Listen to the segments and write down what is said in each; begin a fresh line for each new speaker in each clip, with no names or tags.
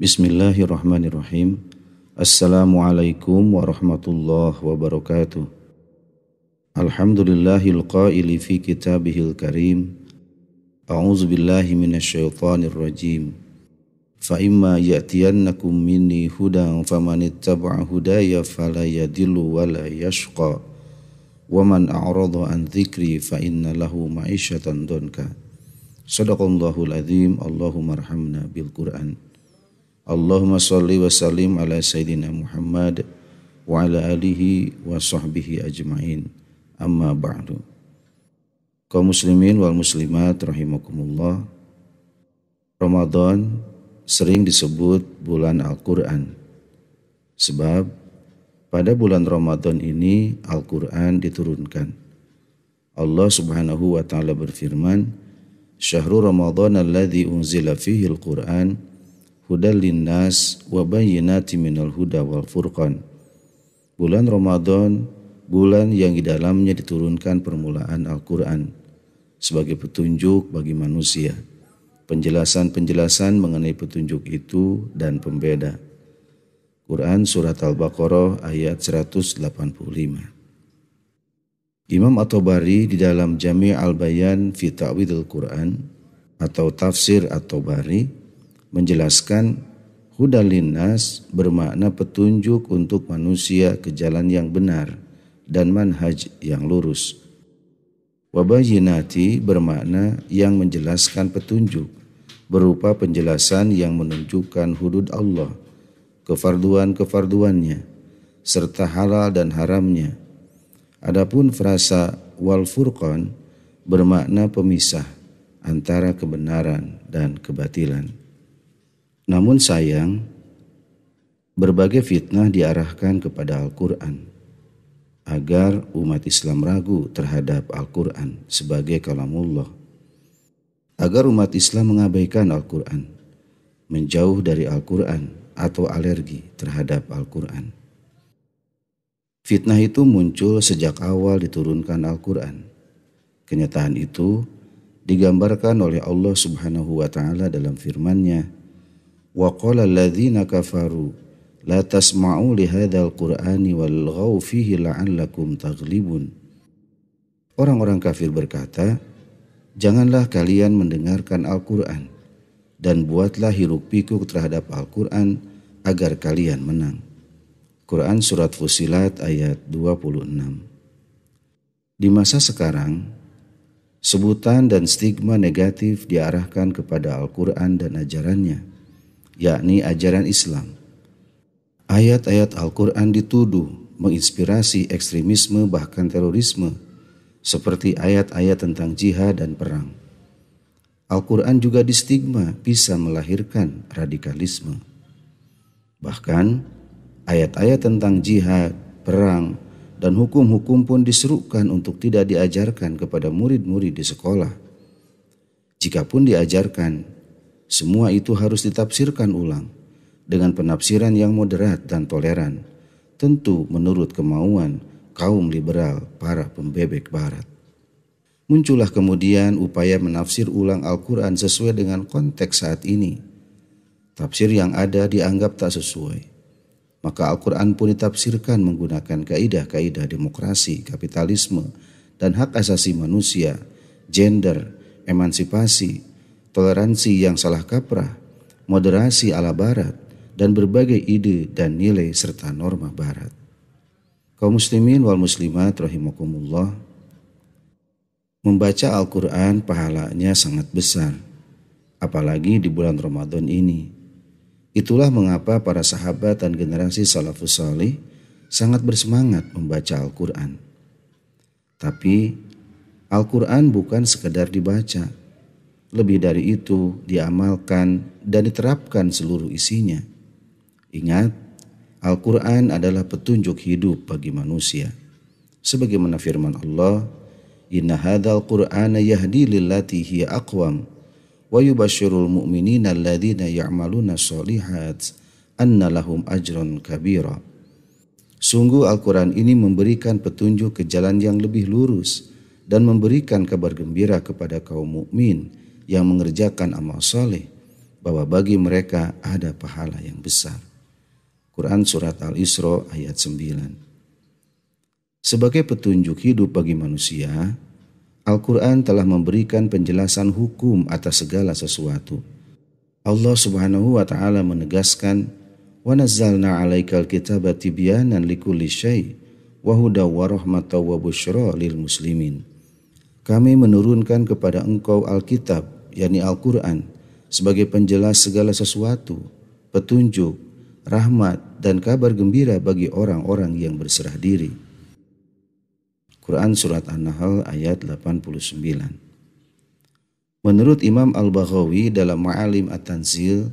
Bismillahirrahmanirrahim. Assalamualaikum warahmatullahi wabarakatuh. Alhamdulillahil qaili fi kitabihil karim. A'udzu billahi minasyaitonir rajim. Fa imma ya'tiyannakum minni hudan famanittaba'a hudaya fala yadillu wa la yashqa. Wa man a'rada an dzikri fa inna lahu ma'isyatan dunka. Sadaqallahul azim. Allahumma arhamna bil Qur'an. Allahumma salli wa sallim ala Sayyidina Muhammad wa ala alihi wa sahbihi ajma'in. Amma ba'du. Kaum muslimin wal muslimat rahimakumullah. Ramadan sering disebut bulan Al-Qur'an. Sebab pada bulan Ramadan ini Al-Qur'an diturunkan. Allah Subhanahu wa taala berfirman, "Syahrul Ramadan alladhi unzila fihi al-Qur'an" hudal linnas wa bayyinati minal huda wal furqan. Bulan Ramadan, bulan yang di dalamnya diturunkan permulaan Al-Quran sebagai petunjuk bagi manusia. Penjelasan-penjelasan mengenai petunjuk itu dan pembeda. Quran Surat Al-Baqarah ayat 185. Imam At-Tabari di dalam Jami' Al-Bayan fi Ta'widil Quran atau Tafsir At-Tabari menjelaskan hudalinas bermakna petunjuk untuk manusia ke jalan yang benar dan manhaj yang lurus. Wabayinati bermakna yang menjelaskan petunjuk berupa penjelasan yang menunjukkan hudud Allah, kefarduan-kefarduannya, serta halal dan haramnya. Adapun frasa wal furqan bermakna pemisah antara kebenaran dan kebatilan. Namun sayang, berbagai fitnah diarahkan kepada Al-Quran agar umat Islam ragu terhadap Al-Quran sebagai kalamullah. Agar umat Islam mengabaikan Al-Quran, menjauh dari Al-Quran atau alergi terhadap Al-Quran. Fitnah itu muncul sejak awal diturunkan Al-Quran. Kenyataan itu digambarkan oleh Allah Subhanahu wa taala dalam firman-Nya wa qala alladhina kafaru la tasma'u li hadzal qur'ani walghaw fihi la'allakum taghlibun Orang-orang kafir berkata janganlah kalian mendengarkan Al-Qur'an dan buatlah hiruk pikuk terhadap Al-Qur'an agar kalian menang Quran surat Fusilat ayat 26 Di masa sekarang sebutan dan stigma negatif diarahkan kepada Al-Qur'an dan ajarannya yakni ajaran Islam. Ayat-ayat Al-Quran dituduh menginspirasi ekstremisme bahkan terorisme seperti ayat-ayat tentang jihad dan perang. Al-Quran juga distigma bisa melahirkan radikalisme. Bahkan ayat-ayat tentang jihad, perang, dan hukum-hukum pun diserukan untuk tidak diajarkan kepada murid-murid di sekolah. Jikapun diajarkan, semua itu harus ditafsirkan ulang dengan penafsiran yang moderat dan toleran, tentu menurut kemauan kaum liberal para pembebek barat. Muncullah kemudian upaya menafsir ulang Al-Quran sesuai dengan konteks saat ini. Tafsir yang ada dianggap tak sesuai. Maka Al-Quran pun ditafsirkan menggunakan kaidah-kaidah demokrasi, kapitalisme, dan hak asasi manusia, gender, emansipasi, toleransi yang salah kaprah, moderasi ala barat, dan berbagai ide dan nilai serta norma barat. Kaum muslimin wal muslimat rahimakumullah, membaca Al-Quran pahalanya sangat besar, apalagi di bulan Ramadan ini. Itulah mengapa para sahabat dan generasi salafus salih sangat bersemangat membaca Al-Quran. Tapi Al-Quran bukan sekedar dibaca, lebih dari itu, diamalkan dan diterapkan seluruh isinya. Ingat, Al-Quran adalah petunjuk hidup bagi manusia. Sebagaimana firman Allah, Inna hadal Qur'ana yahdi lillati hiya aqwam, wa yubashirul mu'minina alladhina ya'maluna solihat, anna lahum ajran kabira. Sungguh Al-Quran ini memberikan petunjuk ke jalan yang lebih lurus dan memberikan kabar gembira kepada kaum mukmin yang mengerjakan amal soleh bahwa bagi mereka ada pahala yang besar. Quran Surat Al-Isra ayat 9 Sebagai petunjuk hidup bagi manusia, Al-Quran telah memberikan penjelasan hukum atas segala sesuatu. Allah subhanahu wa ta'ala menegaskan, وَنَزَّلْنَا عَلَيْكَ الْكِتَابَ تِبْيَانًا لِكُلِّ شَيْءٍ وَهُدَى وَرَحْمَةً وَبُشْرَى لِلْمُسْلِمِينَ kami menurunkan kepada engkau Alkitab, yakni Al-Quran, sebagai penjelas segala sesuatu, petunjuk, rahmat, dan kabar gembira bagi orang-orang yang berserah diri. Quran Surat An-Nahl ayat 89 Menurut Imam Al-Baghawi dalam Ma'alim At-Tanzil,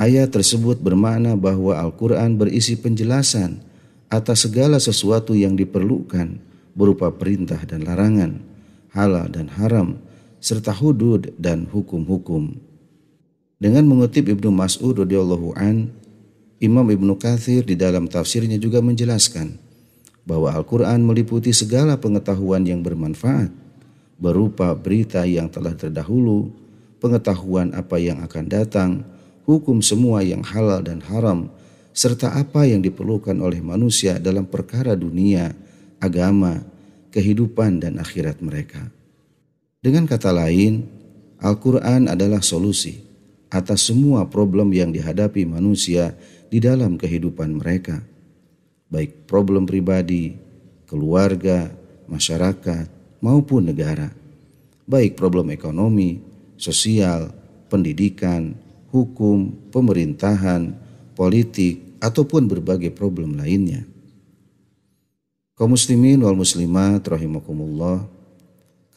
ayat tersebut bermakna bahwa Al-Quran berisi penjelasan atas segala sesuatu yang diperlukan berupa perintah dan larangan halal dan haram, serta hudud dan hukum-hukum. Dengan mengutip Ibnu Mas'ud radhiyallahu an, Imam Ibnu Katsir di dalam tafsirnya juga menjelaskan bahwa Al-Qur'an meliputi segala pengetahuan yang bermanfaat berupa berita yang telah terdahulu, pengetahuan apa yang akan datang, hukum semua yang halal dan haram, serta apa yang diperlukan oleh manusia dalam perkara dunia, agama, kehidupan dan akhirat mereka. Dengan kata lain, Al-Quran adalah solusi atas semua problem yang dihadapi manusia di dalam kehidupan mereka, baik problem pribadi, keluarga, masyarakat, maupun negara, baik problem ekonomi, sosial, pendidikan, hukum, pemerintahan, politik, ataupun berbagai problem lainnya. Kaum muslimin wal muslimat rahimakumullah.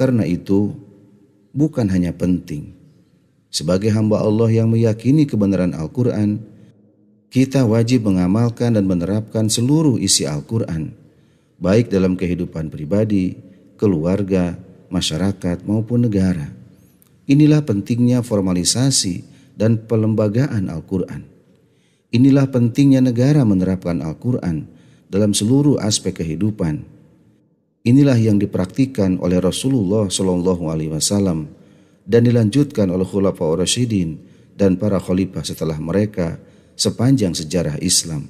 Karena itu bukan hanya penting sebagai hamba Allah yang meyakini kebenaran Al-Qur'an, kita wajib mengamalkan dan menerapkan seluruh isi Al-Qur'an baik dalam kehidupan pribadi, keluarga, masyarakat maupun negara. Inilah pentingnya formalisasi dan pelembagaan Al-Qur'an. Inilah pentingnya negara menerapkan Al-Qur'an dalam seluruh aspek kehidupan. Inilah yang dipraktikkan oleh Rasulullah Shallallahu Alaihi Wasallam dan dilanjutkan oleh Khulafaur Rasyidin dan para khalifah setelah mereka sepanjang sejarah Islam.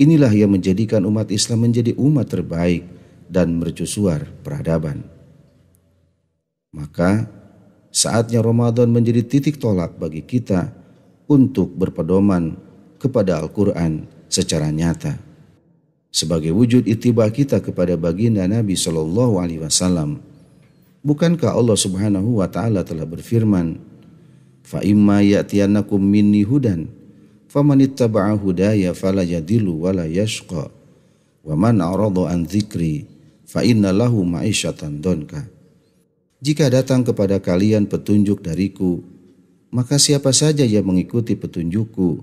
Inilah yang menjadikan umat Islam menjadi umat terbaik dan mercusuar peradaban. Maka saatnya Ramadan menjadi titik tolak bagi kita untuk berpedoman kepada Al-Quran secara nyata sebagai wujud itiba kita kepada baginda Nabi Shallallahu Alaihi Wasallam. Bukankah Allah Subhanahu Wa Taala telah berfirman, Fa imma ya'tiyanakum minni hudan, famanittaba'a hudaya fala yadilu wala yashqa, wa man aradu an dzikri, fa inna lahu ma'isyatan donka. Jika datang kepada kalian petunjuk dariku, maka siapa saja yang mengikuti petunjukku,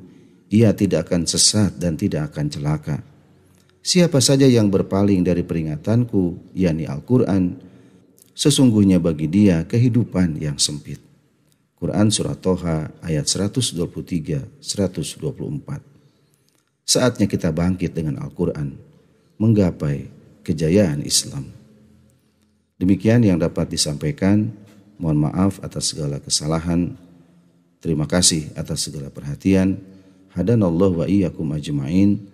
ia tidak akan sesat dan tidak akan celaka.' Siapa saja yang berpaling dari peringatanku, yakni Al-Quran, sesungguhnya bagi dia kehidupan yang sempit. Quran Surah Toha ayat 123-124 Saatnya kita bangkit dengan Al-Quran, menggapai kejayaan Islam. Demikian yang dapat disampaikan. Mohon maaf atas segala kesalahan. Terima kasih atas segala perhatian. Hadanallah wa iyyakum ajma'in.